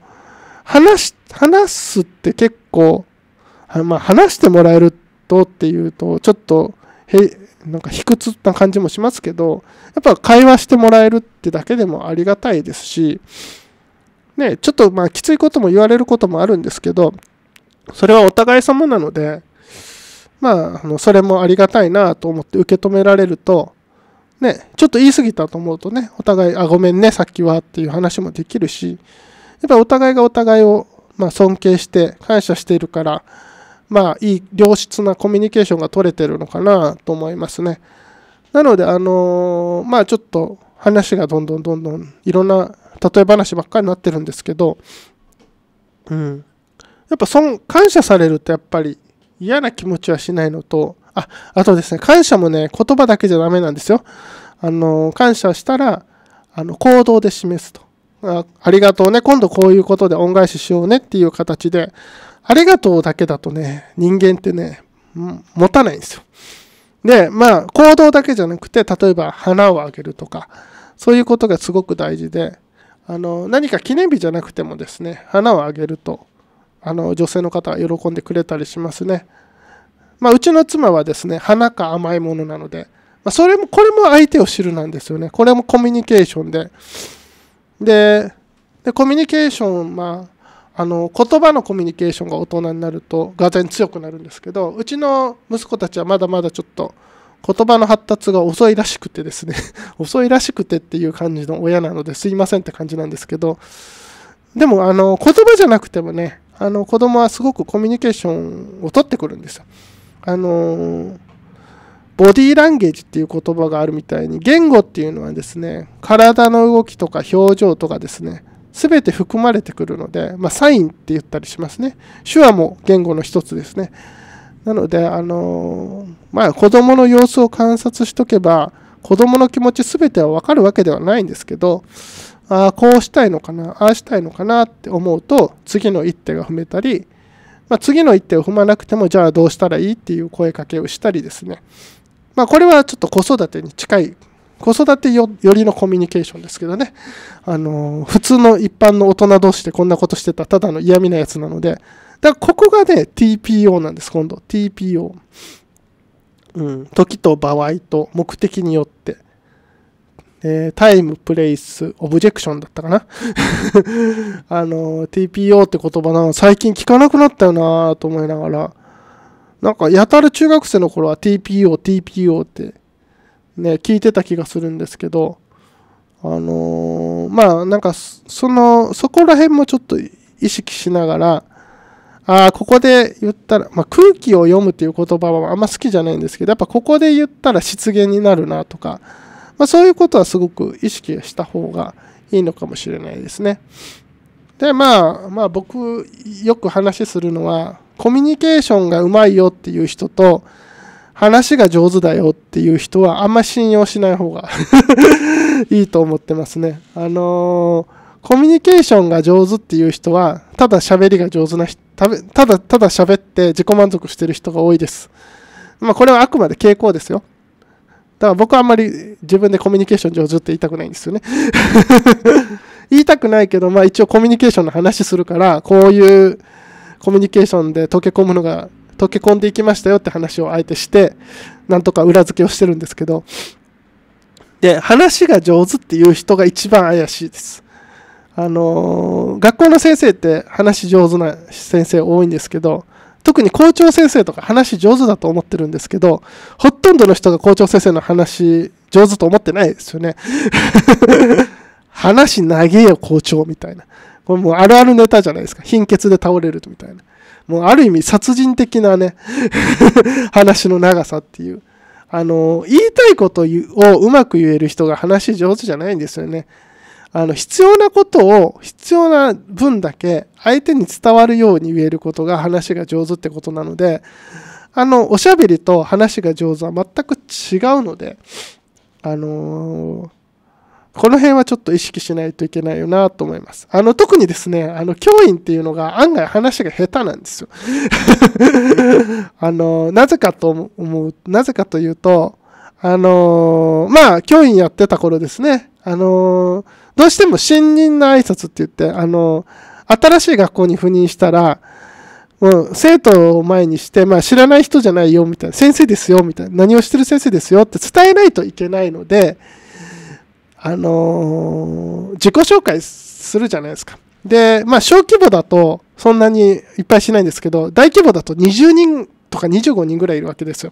話し、話すって結構、まあ、話してもらえるとっていうと、ちょっと、へ、なんか卑屈な感じもしますけど、やっぱ会話してもらえるってだけでもありがたいですし、ね、ちょっとまあきついことも言われることもあるんですけど、それはお互い様なので、まあ、あのそれもありがたいなと思って受け止められると、ね、ちょっと言い過ぎたと思うとね、お互い、あ、ごめんね、さっきはっていう話もできるし、っぱお互いがお互いを、まあ、尊敬して感謝しているから、まあ、いい良質なコミュニケーションが取れてるのかなと思いますね。なので、あのー、まあちょっと話がどんどんどんどんいろんな例え話ばっかりになってるんですけど、うん。やっぱそん感謝されるとやっぱり嫌な気持ちはしないのと、あ、あとですね、感謝もね、言葉だけじゃダメなんですよ。あの、感謝したら、あの、行動で示すと。あありがとうね。今度こういうことで恩返ししようねっていう形で、ありがとうだけだとね、人間ってね、持たないんですよ。で、まあ、行動だけじゃなくて、例えば花をあげるとか、そういうことがすごく大事で、あの、何か記念日じゃなくてもですね、花をあげると、あの、女性の方は喜んでくれたりしますね。まあ、うちの妻はですね、花か甘いものなので、まあ、それも、これも相手を知るなんですよね。これもコミュニケーションで、ででコミュニケーションまああの言葉のコミュニケーションが大人になるとがぜん強くなるんですけどうちの息子たちはまだまだちょっと言葉の発達が遅いらしくてですね 遅いらしくてっていう感じの親なのですいませんって感じなんですけどでもあの言葉じゃなくてもねあの子供はすごくコミュニケーションを取ってくるんですよ。あのーボディーランゲージっていう言葉があるみたいに、言語っていうのはですね、体の動きとか表情とかですね、全て含まれてくるので、まあ、サインって言ったりしますね。手話も言語の一つですね。なので、あのー、まあ、子供の様子を観察しとけば、子供の気持ち全てはわかるわけではないんですけど、ああ、こうしたいのかな、ああしたいのかなって思うと、次の一手が踏めたり、まあ、次の一手を踏まなくても、じゃあどうしたらいいっていう声かけをしたりですね。まあ、これはちょっと子育てに近い子育てよりのコミュニケーションですけどね、あの普通の一般の大人同士でこんなことしてたただの嫌味なやつなので、だからここがね、TPO なんです、今度。TPO。うん、時と場合と目的によって、えー、タイム、プレイス、オブジェクションだったかな。あの、TPO って言葉なの最近聞かなくなったよなと思いながら、なんかやたら中学生の頃は TPO、TPO ってね、聞いてた気がするんですけど、あのー、まあなんかその、そこら辺もちょっと意識しながら、ああ、ここで言ったら、まあ、空気を読むっていう言葉はあんま好きじゃないんですけど、やっぱここで言ったら失言になるなとか、まあ、そういうことはすごく意識した方がいいのかもしれないですね。で、まあ、まあ僕よく話するのは、コミュニケーションがうまいよっていう人と話が上手だよっていう人はあんま信用しない方が いいと思ってますね。あのー、コミュニケーションが上手っていう人はただ喋りが上手な人ただただ喋って自己満足してる人が多いです。まあこれはあくまで傾向ですよ。だから僕はあんまり自分でコミュニケーション上手って言いたくないんですよね 言いたくないけど、まあ一応コミュニケーションの話するから、こういうコミュニケーションで溶け込むのが溶け込んでいきましたよって話をあえてしてなんとか裏付けをしてるんですけどで話が上手っていう人が一番怪しいです。あの学校の先生って話上手な先生多いんですけど特に校長先生とか話上手だと思ってるんですけどほとんどの人が校長先生の話上手と思ってないですよね 話長えよ校長みたいなこれもうあるあるネタじゃないですか。貧血で倒れるみたいな。もうある意味殺人的なね 話の長さっていう。あの、言いたいことをうまく言える人が話上手じゃないんですよね。あの、必要なことを必要な分だけ相手に伝わるように言えることが話が上手ってことなので、あの、おしゃべりと話が上手は全く違うので、あのーこの辺はちょっと意識しないといけないよなと思います。あの、特にですね、あの、教員っていうのが案外話が下手なんですよ。あの、なぜかと思う、なぜかというと、あのまあ、教員やってた頃ですね、あのどうしても新任の挨拶って言って、あの新しい学校に赴任したら、もう生徒を前にして、まあ、知らない人じゃないよみたいな、先生ですよみたいな、何をしてる先生ですよって伝えないといけないので、あのー、自己紹介するじゃないですか。で、まあ、小規模だとそんなにいっぱいしないんですけど、大規模だと20人とか25人ぐらいいるわけですよ。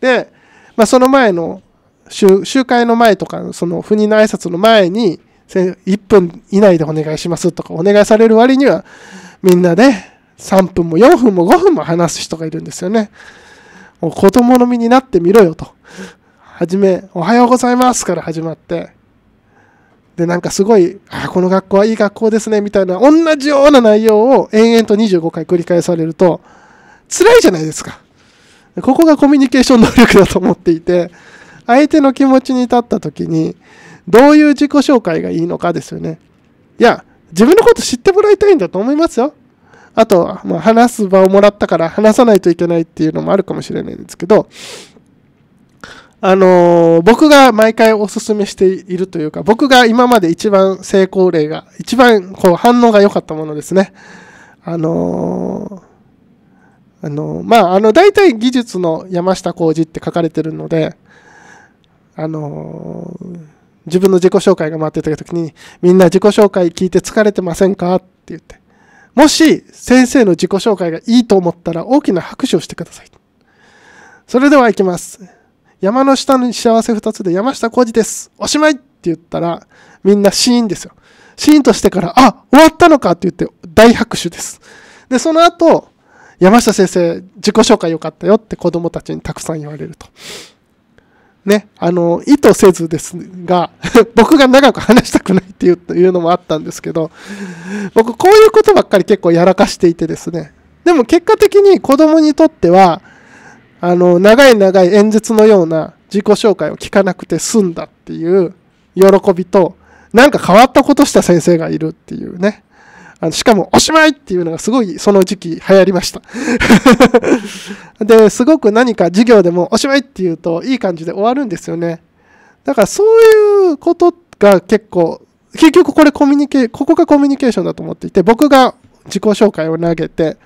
で、まあ、その前の集、会の前とか、その赴任の挨拶の前に、1分以内でお願いしますとかお願いされる割には、みんなで、3分も4分も5分も話す人がいるんですよね。もう子供の身になってみろよと。はじめ、おはようございますから始まって、で、なんかすごい、あこの学校はいい学校ですね、みたいな、同じような内容を延々と25回繰り返されると、辛いじゃないですか。ここがコミュニケーション能力だと思っていて、相手の気持ちに立った時に、どういう自己紹介がいいのかですよね。いや、自分のこと知ってもらいたいんだと思いますよ。あと、まあ、話す場をもらったから話さないといけないっていうのもあるかもしれないんですけど、あのー、僕が毎回おすすめしているというか、僕が今まで一番成功例が、一番こう反応が良かったものですね。あのー、あのまあ、あの、大体技術の山下浩二って書かれてるので、あの自分の自己紹介が待ってた時に、みんな自己紹介聞いて疲れてませんかって言って、もし先生の自己紹介がいいと思ったら大きな拍手をしてください。それでは行きます。山の下に幸せ二つで山下浩二です。おしまいって言ったら、みんなシーンですよ。シーンとしてから、あ、終わったのかって言って大拍手です。で、その後、山下先生、自己紹介よかったよって子供たちにたくさん言われると。ね、あの、意図せずですが、僕が長く話したくないっていうのもあったんですけど、僕こういうことばっかり結構やらかしていてですね、でも結果的に子供にとっては、あの、長い長い演説のような自己紹介を聞かなくて済んだっていう喜びと、なんか変わったことした先生がいるっていうね。あのしかも、おしまいっていうのがすごいその時期流行りました で、すごく何か授業でもおしまいっていうといい感じで終わるんですよね。だからそういうことが結構、結局これコミュニケー、ここがコミュニケーションだと思っていて、僕が自己紹介を投げて、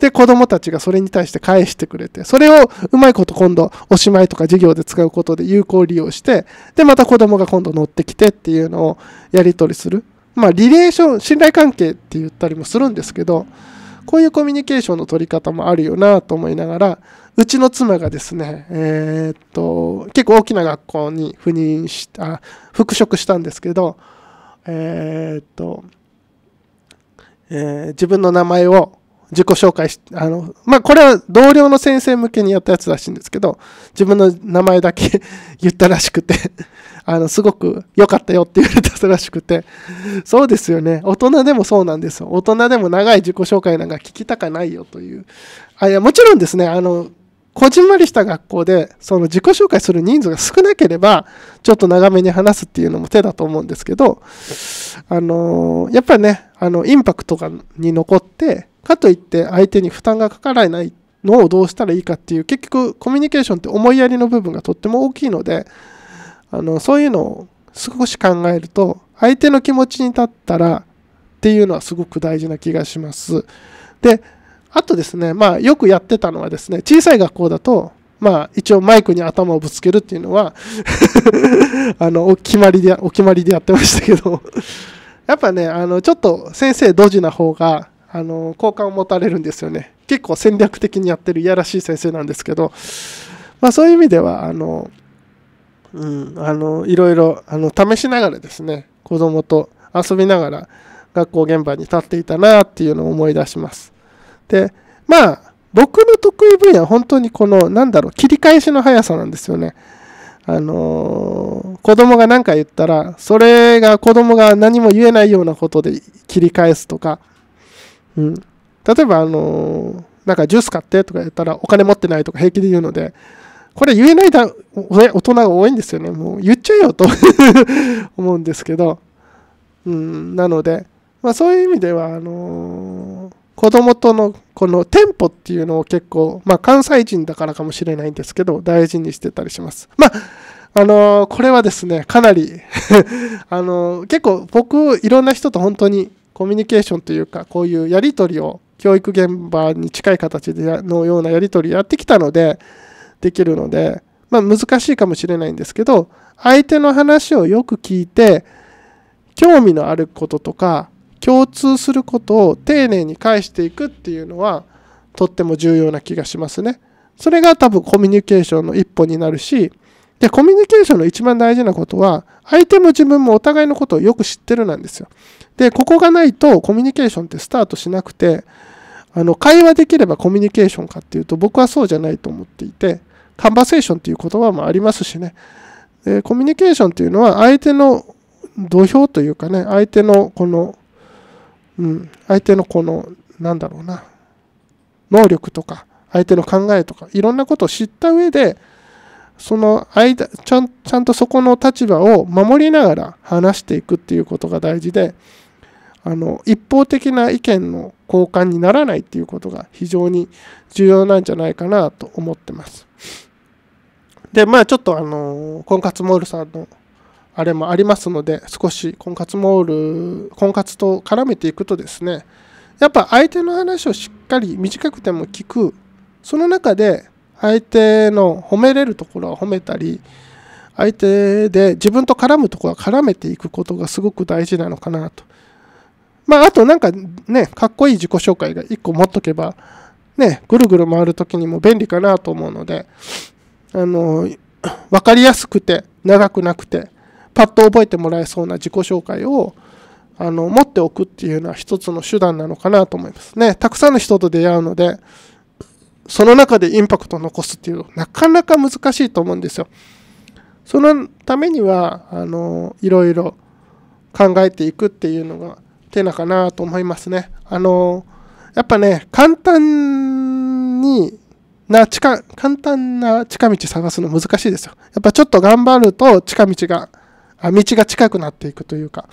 で、子供たちがそれに対して返してくれて、それをうまいこと今度、おしまいとか授業で使うことで有効利用して、で、また子供が今度乗ってきてっていうのをやり取りする。まあ、リレーション、信頼関係って言ったりもするんですけど、こういうコミュニケーションの取り方もあるよなと思いながら、うちの妻がですね、えー、っと、結構大きな学校に赴任した、復職したんですけど、えー、っと、えー、自分の名前を自己紹介し、あの、まあ、これは同僚の先生向けにやったやつらしいんですけど、自分の名前だけ 言ったらしくて あの、すごく良かったよって言われたらしくて、そうですよね。大人でもそうなんですよ。大人でも長い自己紹介なんか聞きたかないよという。あ、いや、もちろんですね、あの、こじんまりした学校で、その自己紹介する人数が少なければ、ちょっと長めに話すっていうのも手だと思うんですけど、あのやっぱりね、あの、インパクトがに残って、かといって相手に負担がかからないのをどうしたらいいかっていう結局コミュニケーションって思いやりの部分がとっても大きいのであのそういうのを少し考えると相手の気持ちに立ったらっていうのはすごく大事な気がします。であとですね、まあ、よくやってたのはですね小さい学校だとまあ、一応マイクに頭をぶつけるっていうのは あの、お決まりで、お決まりでやってましたけどやっぱね、あの、ちょっと先生ドジな方が、あの好感を持たれるんですよね結構戦略的にやってるいやらしい先生なんですけど、まあ、そういう意味ではあの、うん、あのいろいろあの試しながらですね子供と遊びながら学校現場に立っていたなっていうのを思い出します。でまあ僕の得意分野は本当にこのなんだろう切り返しの速さなんですよね。あのー、子供が何か言ったらそれが子供が何も言えないようなことで切り返すとかうん、例えば、あのー、なんかジュース買ってとか言ったらお金持ってないとか平気で言うので、これ言えないだ大人が多いんですよね。もう言っちゃえよと 思うんですけど、うん、なので、まあ、そういう意味では、あのー、子供とのこのテンポっていうのを結構、まあ、関西人だからかもしれないんですけど、大事にしてたりします。まああのー、これはですね、かなり あのー、結構僕、いろんな人と本当にコミュニケーションというかこういうやり取りを教育現場に近い形でのようなやり取りやってきたのでできるので、まあ、難しいかもしれないんですけど相手の話をよく聞いて興味のあることとか共通することを丁寧に返していくっていうのはとっても重要な気がしますね。それが多分コミュニケーションの一歩になるしでコミュニケーションの一番大事なことは相手も自分もお互いのことをよく知ってるなんですよ。で、ここがないとコミュニケーションってスタートしなくて、あの、会話できればコミュニケーションかっていうと僕はそうじゃないと思っていて、カンバセーションっていう言葉もありますしね。でコミュニケーションっていうのは相手の土俵というかね、相手のこの、うん、相手のこの、なんだろうな、能力とか、相手の考えとか、いろんなことを知った上で、その間、ちゃんちゃんとそこの立場を守りながら話していくっていうことが大事で、あの一方的な意見の交換にならないっていうことが非常に重要なんじゃないかなと思ってます。でまあちょっとあの婚活モールさんのあれもありますので少し婚活モール婚活と絡めていくとですねやっぱ相手の話をしっかり短くても聞くその中で相手の褒めれるところは褒めたり相手で自分と絡むところは絡めていくことがすごく大事なのかなとまあ、あとなんかね、かっこいい自己紹介が1個持っとけば、ね、ぐるぐる回るときにも便利かなと思うので、あの、わかりやすくて、長くなくて、パッと覚えてもらえそうな自己紹介を、あの、持っておくっていうのは一つの手段なのかなと思いますね。たくさんの人と出会うので、その中でインパクトを残すっていうのはなかなか難しいと思うんですよ。そのためには、あの、いろいろ考えていくっていうのがテナかなと思いますね。あのやっぱね、簡単にな近、簡単な近道探すの難しいですよ。やっぱちょっと頑張ると近道が、あ道が近くなっていくというか、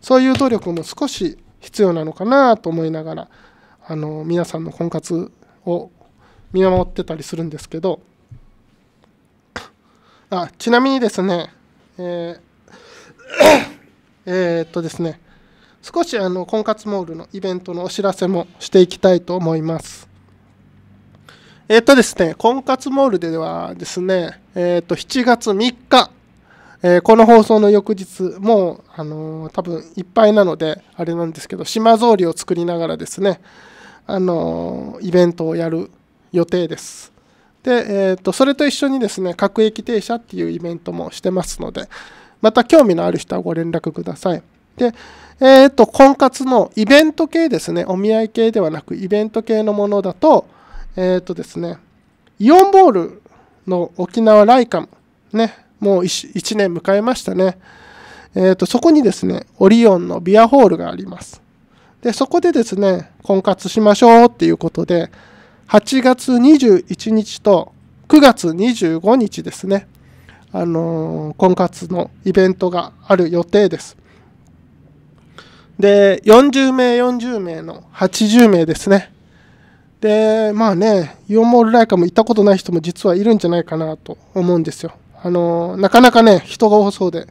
そういう努力も少し必要なのかなと思いながら、あの皆さんの婚活を見守ってたりするんですけど、あちなみにですね、えー、えっとですね、少しあの婚活モールのイベントのお知らせもしていきたいと思います。えっ、とですね、婚活モールではですね、えっ、ー、と7月3日、えー、この放送の翌日、もう、あの多分いっぱいなので、あれなんですけど、島ぞうりを作りながらですね、あのイベントをやる予定です。で、えーと、とそれと一緒にですね、各駅停車っていうイベントもしてますので、また興味のある人はご連絡ください。で、えっ、ー、と、婚活のイベント系ですね。お見合い系ではなく、イベント系のものだと、えっ、ー、とですね、イオンボールの沖縄ライカム、ね、もう 1, 1年迎えましたね。えっ、ー、と、そこにですね、オリオンのビアホールがあります。で、そこでですね、婚活しましょうっていうことで、8月21日と9月25日ですね、あのー、婚活のイベントがある予定です。で、40名、40名の80名ですね。で、まあね、イオンモールライカも行ったことない人も実はいるんじゃないかなと思うんですよ。あの、なかなかね、人が多そうで、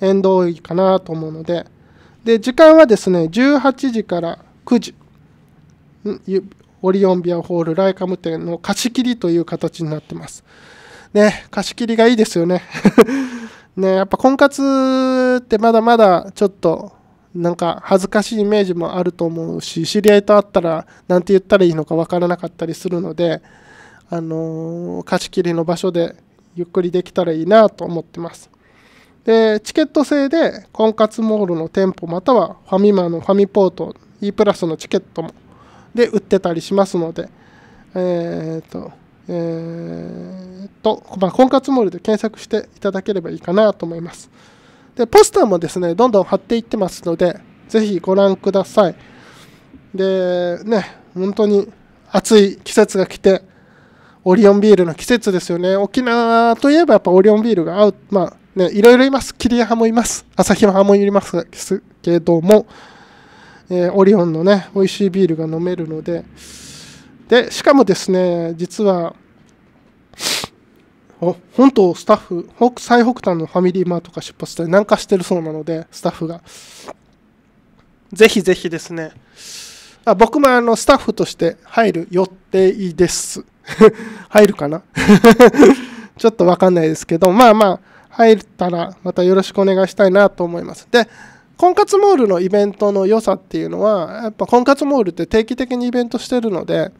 縁遠いかなと思うので。で、時間はですね、18時から9時。オリオンビアホールライカム店の貸し切りという形になってます。ね、貸し切りがいいですよね。ね、やっぱ婚活ってまだまだちょっとなんか恥ずかしいイメージもあると思うし知り合いと会ったら何て言ったらいいのか分からなかったりするので、あのー、貸し切りの場所でゆっくりできたらいいなと思ってますでチケット制で婚活モールの店舗またはファミマのファミポート E プラスのチケットもで売ってたりしますのでえっ、とえー、っと、まあ、婚活モールで検索していただければいいかなと思います。で、ポスターもですね、どんどん貼っていってますので、ぜひご覧ください。で、ね、本当に暑い季節が来て、オリオンビールの季節ですよね。沖縄といえばやっぱオリオンビールが合う。まあね、いろいろいます。キリア派もいます。朝日派もいますけども、えー、オリオンのね、美味しいビールが飲めるので、で、しかもですね、実は本島スタッフ北最北端のファミリーマートが出発したり、なんかしてるそうなのでスタッフがぜひぜひですねあ僕もあのスタッフとして入る予定です 入るかな ちょっとわかんないですけどまあまあ入ったらまたよろしくお願いしたいなと思いますで婚活モールのイベントの良さっていうのはやっぱ婚活モールって定期的にイベントしてるので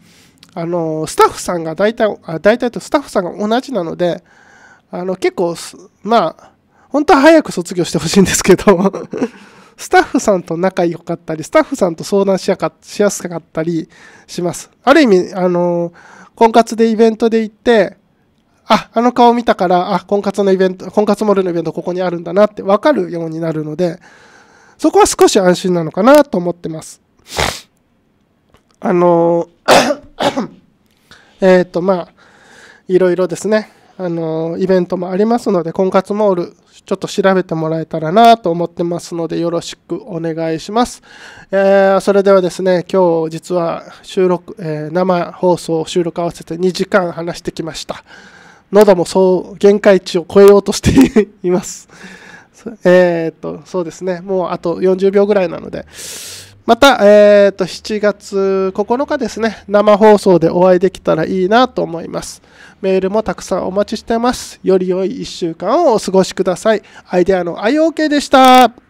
あのスタッフさんが大体あ大体とスタッフさんが同じなのであの結構まあ本当は早く卒業してほしいんですけど スタッフさんと仲良かったりスタッフさんと相談しやかしやすかったりしますある意味あの婚活でイベントで行ってあ、あの顔見たから、あ、婚活のイベント、婚活モデルのイベントここにあるんだなって分かるようになるので、そこは少し安心なのかなと思ってます。あのー えっと、まあ、いろいろですね、あのイベントもありますので、婚活モール、ちょっと調べてもらえたらなと思ってますので、よろしくお願いします。えー、それではですね、今日実は収録、えー、生放送収録合わせて2時間話してきました。喉もそう限界値を超えようとしています。えー、っと、そうですね、もうあと40秒ぐらいなので、また、えー、と7月9日ですね、生放送でお会いできたらいいなと思います。メールもたくさんお待ちしてます。より良い1週間をお過ごしください。アイデアの IOK でした。